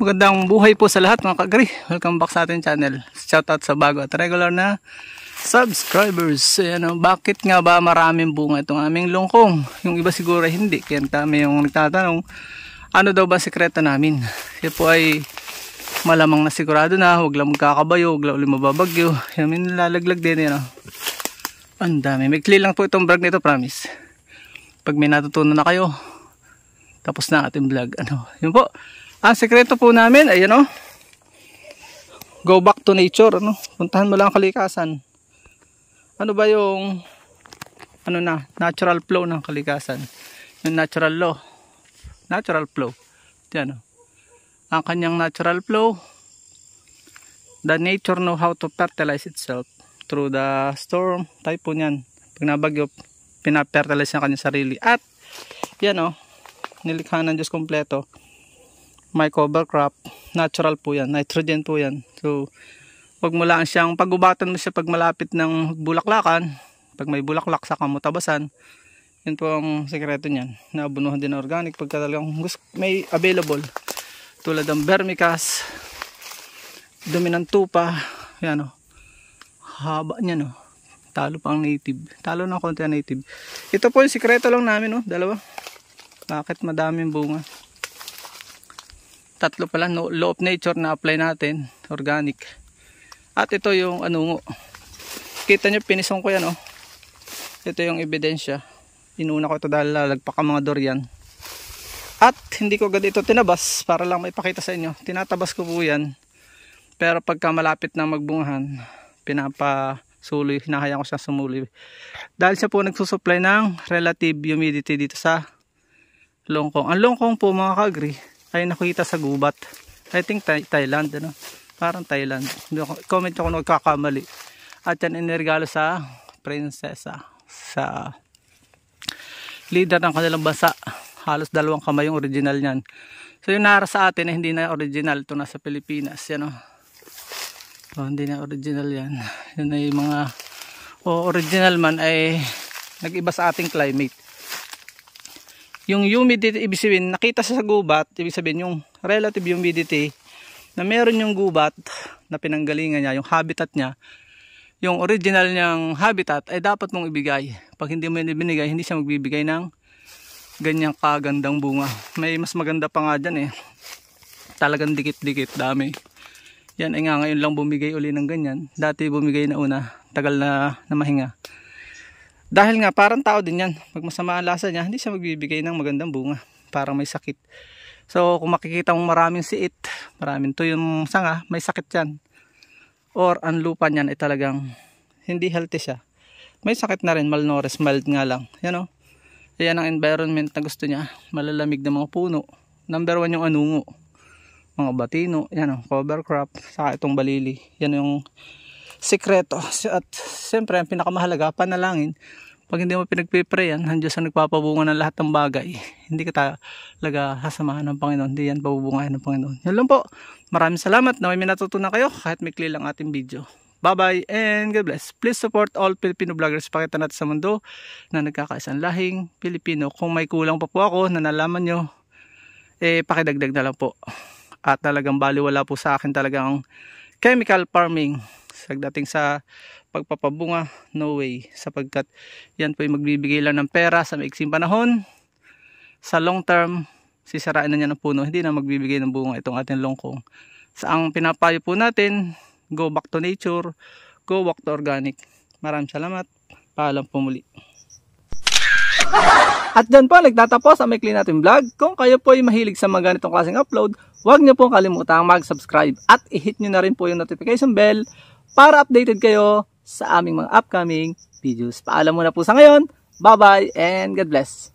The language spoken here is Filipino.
Magandang buhay po sa lahat mga kagri. Welcome back sa ating channel. Shoutout sa bago at regular na subscribers. Ayan, eh, so, bakit nga ba maraming bunga itong aming lungkong? Yung iba siguro ay hindi. Kaya kami yung nagtatanong, ano daw ba sekreto namin? Kaya po ay malamang na sigurado na. Huwag lang magkakabayo, huwag lang ulit mababagyo. Yan, may nilalaglag din. Yan, oh. Eh, ang dami. May lang po itong vlog nito, promise. Pag may natutunan na kayo, tapos na ating vlog. Ano, yun po. Ang sekreto po namin, ayan o. Oh. Go back to nature, ano? Puntahan mo lang kalikasan. Ano ba yung ano na, natural flow ng kalikasan? Yung natural law. Natural flow. Yan o. Oh. Ang kanyang natural flow, the nature know how to fertilize itself through the storm, typhoon yan. Pag nabagyo, pinafertilize niya kanyang sarili. At, yan o, oh. nilikha ng Diyos kompleto may cover crop natural po yan nitrogen po yan so wag mo lang siyang pagubatan mo siya pag malapit ng bulaklakan pag may bulaklak sa kamutabasan yun po ang sekreto niyan naabunuhan din organic pagka talagang may available tulad ng vermicas dominantupa yan o haba niya no talo pang native talo na konti native ito po yung sikreto lang namin no dalawa bakit madaming bunga tatlo pala no, law of nature na apply natin organic at ito yung anungo kita nyo pinisong ko yan oh ito yung ebidensya inuna ko ito dahil lalagpak ang mga durian at hindi ko agad ito tinabas para lang maipakita sa inyo tinatabas ko po yan pero pagka malapit na magbungahan pinapasuloy hinahayaan ko siya sumuli dahil siya po nagsusupply ng relative humidity dito sa longkong ang longkong po mga kagri ay nakita sa gubat I think Thailand ano parang Thailand comment ako nagkakamali at yan iniregalo sa prinsesa sa leader ng kanilang basa. halos dalawang kamay yung original niyan so yung nara sa atin eh, hindi na original ito nasa Pilipinas yan o oh, hindi na original yan yun ay mga o oh, original man ay nag-iba sa ating climate yung humidity, ibig sabihin, nakita sa gubat, ibig sabihin, yung relative humidity, na meron yung gubat na pinanggalingan niya, yung habitat niya, yung original niyang habitat, ay dapat mong ibigay. Pag hindi mo ibinigay, hindi siya magbibigay ng ganyang kagandang bunga. May mas maganda pa nga dyan eh. Talagang dikit-dikit, dami. Yan, ay nga ngayon lang bumigay uli ng ganyan. Dati bumigay na una, tagal na, na mahinga. Dahil nga parang tao din yan. Pag masama ang lasa niya, hindi siya magbibigay ng magandang bunga. Parang may sakit. So kung makikita mong maraming siit, maraming to yung sanga, may sakit yan. Or ang lupa niyan ay talagang hindi healthy siya. May sakit na rin, malnores, mild nga lang. Yan o. Oh. Yan ang environment na gusto niya. Malalamig na mga puno. Number one yung anungo. Mga batino. Yan o. Oh. Cover crop. Saka itong balili. Yan yung sikreto. At siyempre, ang pinakamahalaga, panalangin. Pag hindi mo pinagpiprayan, ang Diyos ang nagpapabunga ng lahat ng bagay. Hindi ka talaga sasamahan ng Panginoon. Hindi yan pabubungahan ng Panginoon. Yan lang po. Maraming salamat na may natutunan kayo kahit mikli lang ating video. Bye-bye and God bless. Please support all Filipino vloggers. Pakita natin sa mundo na nagkakaisang lahing Pilipino. Kung may kulang pa po ako na nalaman nyo, eh pakidagdag na lang po. At talagang baliwala po sa akin talagang chemical farming. Sagdating sa pagpapabunga, no way. Sapagkat yan po ay magbibigay lang ng pera sa maiksing panahon. Sa long term, sisirain na niya ng puno. Hindi na magbibigay ng bunga itong ating longkong. Sa ang pinapayo po natin, go back to nature, go back to organic. Maraming salamat. Paalam po muli. At dyan po, nagtatapos ang maikli natin vlog. Kung kayo po ay mahilig sa mga ganitong klaseng upload, huwag niyo pong kalimutang mag-subscribe at i-hit niyo na rin po yung notification bell para updated kayo sa aming mga upcoming videos. Paalam muna po sa ngayon. Bye-bye and God bless!